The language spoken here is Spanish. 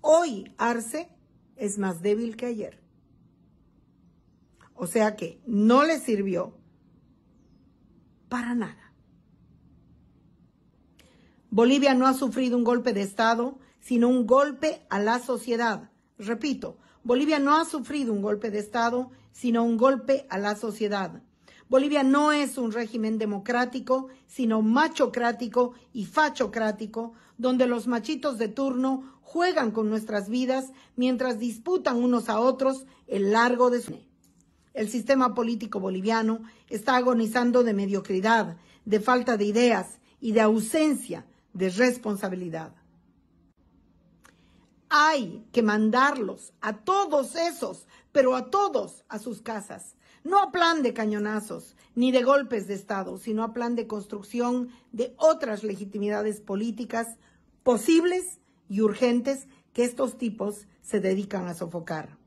Hoy Arce es más débil que ayer. O sea que no le sirvió para nada. Bolivia no ha sufrido un golpe de Estado, sino un golpe a la sociedad. Repito, Bolivia no ha sufrido un golpe de Estado, sino un golpe a la sociedad. Bolivia no es un régimen democrático, sino machocrático y fachocrático, donde los machitos de turno juegan con nuestras vidas mientras disputan unos a otros el largo de su... El sistema político boliviano está agonizando de mediocridad, de falta de ideas y de ausencia de responsabilidad. Hay que mandarlos a todos esos, pero a todos a sus casas. No a plan de cañonazos ni de golpes de Estado, sino a plan de construcción de otras legitimidades políticas posibles y urgentes que estos tipos se dedican a sofocar.